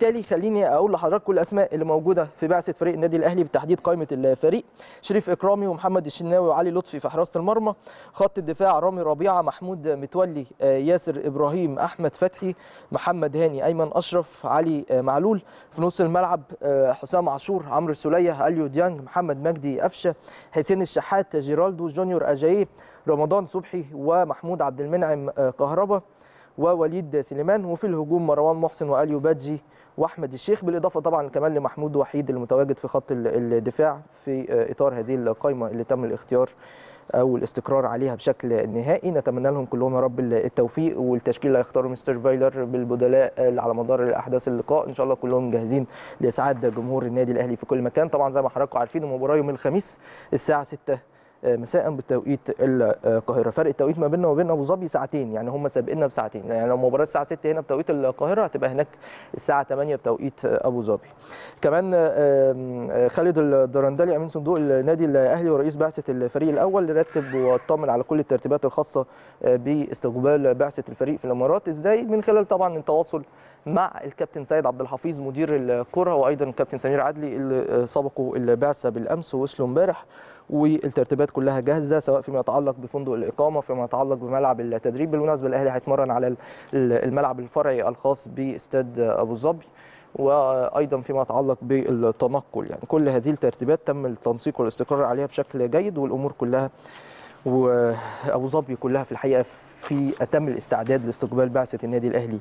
بالتالي خليني اقول لحضراتكم الاسماء اللي موجوده في بعثه فريق النادي الاهلي بالتحديد قائمه الفريق شريف اكرامي ومحمد الشناوي وعلي لطفي في حراسه المرمى خط الدفاع رامي ربيعه محمود متولي آه، ياسر ابراهيم احمد فتحي محمد هاني ايمن اشرف علي آه، معلول في نص الملعب آه، حسام عاشور عمرو السوليه اليو ديانج محمد مجدي قفشه حسين الشحات جيرالدو جونيور اجاييه رمضان صبحي ومحمود عبد المنعم كهربا ووليد سليمان وفي الهجوم مروان محسن واليو بادجي واحمد الشيخ بالاضافه طبعا كمان لمحمود وحيد المتواجد في خط الدفاع في آه، اطار هذه القائمه اللي تم الاختيار او آه، الاستقرار عليها بشكل نهائي نتمنى لهم كلهم يا رب التوفيق والتشكيل اللي هيختاره مستر فايلر بالبدلاء اللي آه، على مدار الاحداث اللقاء ان شاء الله كلهم جاهزين لاسعاد جمهور النادي الاهلي في كل مكان طبعا زي ما حضراتكم عارفين المباراه يوم الخميس الساعه 6 مساء بالتوقيت القاهره فرق التوقيت ما بيننا وبين ابو ظبي ساعتين يعني هم سابقنا بساعتين يعني لو مباراه الساعه 6 هنا بتوقيت القاهره هتبقى هناك الساعه 8 بتوقيت ابو ظبي كمان خالد الدرندلي امين صندوق النادي الاهلي ورئيس بعثه الفريق الاول رتب واطمن على كل الترتيبات الخاصه باستقبال بعثه الفريق في الامارات ازاي من خلال طبعا التواصل مع الكابتن سيد عبد الحفيظ مدير الكره وايضا الكابتن سمير عدلي اللي سبقوا البعثه بالامس ووصلوا امبارح والترتيبات كلها جاهزه سواء فيما يتعلق بفندق الاقامه فيما يتعلق بملعب التدريب بالمناسبه الاهلي هيتمرن على الملعب الفرعي الخاص باستاد ابو ظبي وايضا فيما يتعلق بالتنقل يعني كل هذه الترتيبات تم التنسيق والاستقرار عليها بشكل جيد والامور كلها وابو ظبي كلها في الحقيقه في في أتم الاستعداد لاستقبال بعثة النادي الأهلي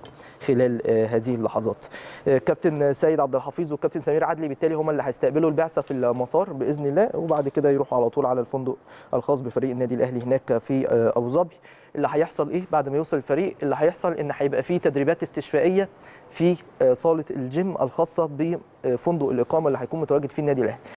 خلال آه، هذه اللحظات آه، كابتن سيد عبد الحفيظ وكابتن سمير عدلي بالتالي هم اللي هيستقبلوا البعثة في المطار بإذن الله وبعد كده يروحوا على طول على الفندق الخاص بفريق النادي الأهلي هناك في آه، أبو ظبي اللي هيحصل ايه بعد ما يوصل الفريق اللي هيحصل ان هيبقى في تدريبات استشفائيه في صاله الجيم الخاصه بفندق الاقامه اللي هيكون متواجد فيه النادي الاهلي